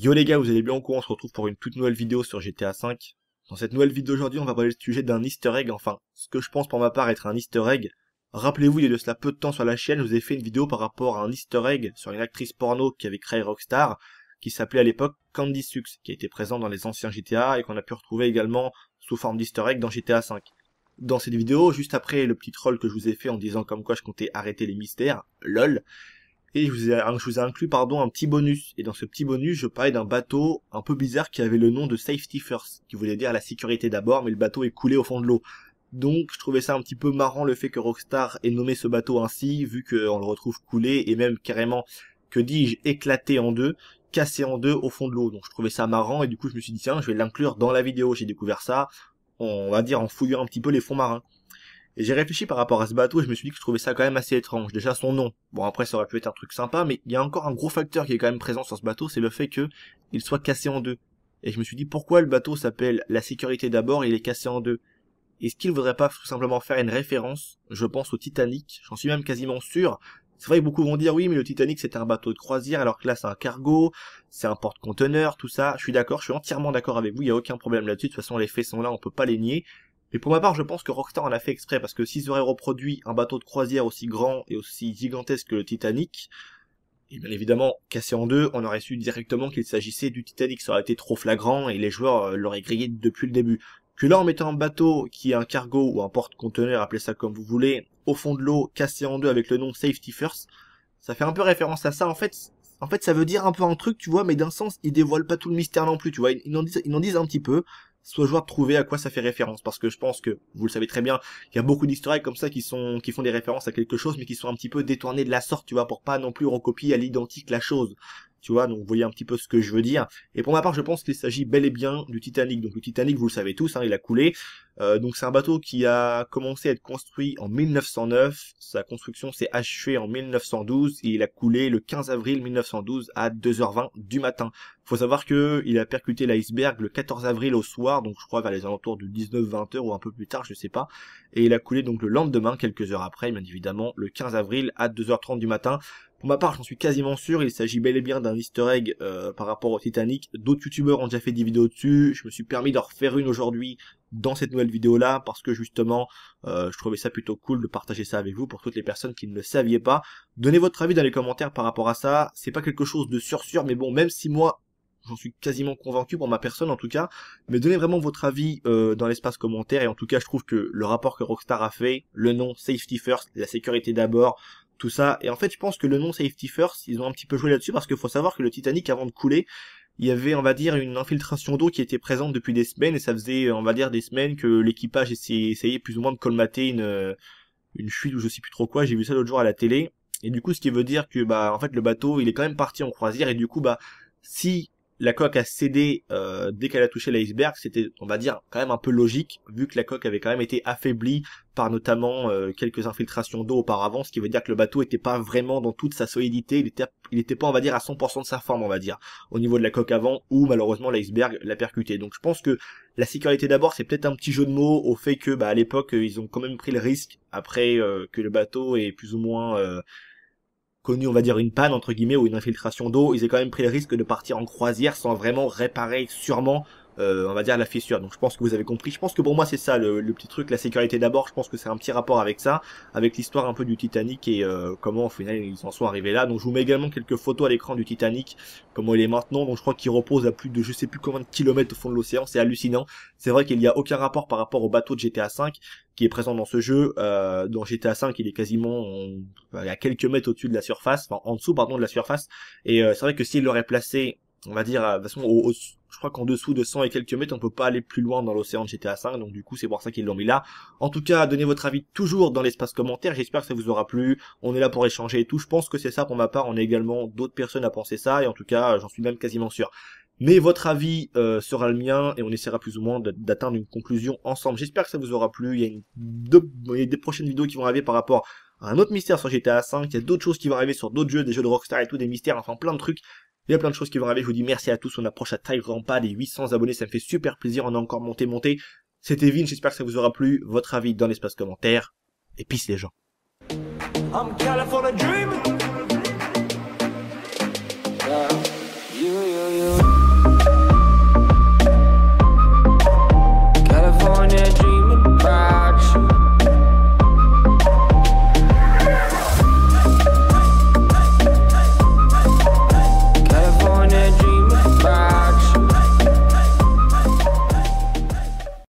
Yo les gars, vous allez bien au on se retrouve pour une toute nouvelle vidéo sur GTA V. Dans cette nouvelle vidéo d'aujourd'hui, on va parler du sujet d'un easter egg, enfin, ce que je pense pour ma part être un easter egg. Rappelez-vous, il y a de cela peu de temps sur la chaîne, je vous ai fait une vidéo par rapport à un easter egg sur une actrice porno qui avait créé Rockstar, qui s'appelait à l'époque Candy Sux, qui a été présent dans les anciens GTA et qu'on a pu retrouver également sous forme d'easter egg dans GTA V. Dans cette vidéo, juste après le petit troll que je vous ai fait en disant comme quoi je comptais arrêter les mystères, lol, et je vous, ai, inclus pardon, un petit bonus. Et dans ce petit bonus, je parlais d'un bateau un peu bizarre qui avait le nom de Safety First, qui voulait dire la sécurité d'abord, mais le bateau est coulé au fond de l'eau. Donc je trouvais ça un petit peu marrant le fait que Rockstar ait nommé ce bateau ainsi, vu qu'on le retrouve coulé et même carrément, que dis-je, éclaté en deux, cassé en deux au fond de l'eau. Donc je trouvais ça marrant et du coup je me suis dit tiens, je vais l'inclure dans la vidéo. J'ai découvert ça, on va dire en fouillant un petit peu les fonds marins. Et j'ai réfléchi par rapport à ce bateau et je me suis dit que je trouvais ça quand même assez étrange. Déjà son nom. Bon après ça aurait pu être un truc sympa, mais il y a encore un gros facteur qui est quand même présent sur ce bateau, c'est le fait que il soit cassé en deux. Et je me suis dit pourquoi le bateau s'appelle la sécurité d'abord et il est cassé en deux. Est-ce qu'il ne voudrait pas tout simplement faire une référence, je pense, au Titanic J'en suis même quasiment sûr. C'est vrai que beaucoup vont dire oui, mais le Titanic c'est un bateau de croisière, alors que là c'est un cargo, c'est un porte-conteneur, tout ça. Je suis d'accord, je suis entièrement d'accord avec vous, il n'y a aucun problème là-dessus. De toute façon, les faits sont là, on peut pas les nier. Mais pour ma part, je pense que Rockstar en a fait exprès parce que s'ils auraient reproduit un bateau de croisière aussi grand et aussi gigantesque que le Titanic, et bien évidemment, cassé en deux, on aurait su directement qu'il s'agissait du Titanic. Ça aurait été trop flagrant et les joueurs euh, l'auraient grillé depuis le début. Que là, en mettant un bateau qui est un cargo ou un porte-conteneur, appelez ça comme vous voulez, au fond de l'eau, cassé en deux avec le nom Safety First, ça fait un peu référence à ça. En fait, en fait, ça veut dire un peu un truc, tu vois, mais d'un sens, ils dévoilent pas tout le mystère non plus, tu vois. Ils, en disent, ils en disent un petit peu, Soit je trouver à quoi ça fait référence parce que je pense que vous le savez très bien, il y a beaucoup d'historiques comme ça qui sont qui font des références à quelque chose mais qui sont un petit peu détournées de la sorte, tu vois, pour pas non plus recopier à l'identique la chose. Tu vois, donc vous voyez un petit peu ce que je veux dire. Et pour ma part, je pense qu'il s'agit bel et bien du Titanic. Donc le Titanic, vous le savez tous, hein, il a coulé. Euh, donc c'est un bateau qui a commencé à être construit en 1909. Sa construction s'est achevée en 1912 et il a coulé le 15 avril 1912 à 2h20 du matin. Il Faut savoir qu'il a percuté l'iceberg le 14 avril au soir, donc je crois vers les alentours de 19-20 h ou un peu plus tard, je sais pas. Et il a coulé donc le lendemain, quelques heures après, bien évidemment, le 15 avril à 2h30 du matin. Pour ma part, j'en suis quasiment sûr, il s'agit bel et bien d'un easter egg euh, par rapport au Titanic. D'autres youtubeurs ont déjà fait des vidéos dessus, je me suis permis d'en refaire une aujourd'hui dans cette nouvelle vidéo-là parce que justement, euh, je trouvais ça plutôt cool de partager ça avec vous pour toutes les personnes qui ne le saviez pas. Donnez votre avis dans les commentaires par rapport à ça. C'est pas quelque chose de sûr sûr, mais bon, même si moi j'en suis quasiment convaincu pour ma personne en tout cas, mais donnez vraiment votre avis euh, dans l'espace commentaire et en tout cas je trouve que le rapport que Rockstar a fait, le nom Safety First, la sécurité d'abord, tout ça, et en fait je pense que le nom Safety First, ils ont un petit peu joué là-dessus parce qu'il faut savoir que le Titanic avant de couler, il y avait, on va dire, une infiltration d'eau qui était présente depuis des semaines et ça faisait, on va dire, des semaines que l'équipage essayait, plus ou moins de colmater une, euh, une fuite ou je sais plus trop quoi. J'ai vu ça l'autre jour à la télé. Et du coup, ce qui veut dire que, bah, en fait, le bateau, il est quand même parti en croisière et du coup, bah, si la coque a cédé euh, dès qu'elle a touché l'iceberg, c'était, on va dire, quand même un peu logique, vu que la coque avait quand même été affaiblie par notamment euh, quelques infiltrations d'eau auparavant, ce qui veut dire que le bateau n'était pas vraiment dans toute sa solidité, il était, il pas, on va dire, à 100% de sa forme, on va dire, au niveau de la coque avant, où malheureusement l'iceberg l'a percuté. Donc je pense que la sécurité d'abord, c'est peut-être un petit jeu de mots au fait que, bah, à l'époque, euh, ils ont quand même pris le risque, après que le bateau est plus ou moins on va dire, une panne, entre guillemets, ou une infiltration d'eau, ils ont quand même pris le risque de partir en croisière sans vraiment réparer sûrement euh, on va dire, la fissure. Donc je pense que vous avez compris. Je pense que pour moi, c'est ça le, petit truc, la sécurité d'abord. Je pense que c'est un petit rapport avec ça, avec l'histoire un peu du Titanic et euh, comment au final ils en sont arrivés là. Donc je vous mets également quelques photos à l'écran du Titanic, comment il est maintenant. Donc je crois qu'il repose à plus de je sais plus combien de kilomètres au fond de l'océan. C'est hallucinant. C'est vrai qu'il n'y a aucun rapport par rapport au bateau de GTA 5 qui est présent dans ce jeu. Euh, dans GTA 5, il est quasiment à quelques mètres au-dessus de la surface, enfin, en dessous pardon de la surface. Et euh, c'est vrai que s'il l'aurait placé on va dire, euh, de toute façon, au, je crois qu'en dessous de 100 et quelques mètres, on peut pas aller plus loin dans l'océan de GTA V, donc du coup, c'est pour ça qu'ils l'ont mis là. En tout cas, donnez votre avis toujours dans l'espace commentaire, j'espère que ça vous aura plu, on est là pour échanger et tout, je pense que c'est ça pour ma part, on a également d'autres personnes à penser ça, et en tout cas, euh, j'en suis même quasiment sûr. Mais votre avis euh, sera le mien et on essaiera plus ou moins d'atteindre une conclusion ensemble. J'espère que ça vous aura plu. Il y a, deux, des prochaines vidéos qui vont arriver par rapport à un autre mystère sur GTA V, Il y a d'autres choses qui vont arriver sur d'autres jeux, des jeux de Rockstar et tout, des mystères, enfin plein de trucs. Il y a plein de choses qui vont arriver. Je vous dis merci à tous. On approche à taille pas des 800 abonnés. Ça me fait super plaisir. On a encore monté, monté. C'était Vin. J'espère que ça vous aura plu. Votre avis dans l'espace commentaire. Et peace les gens.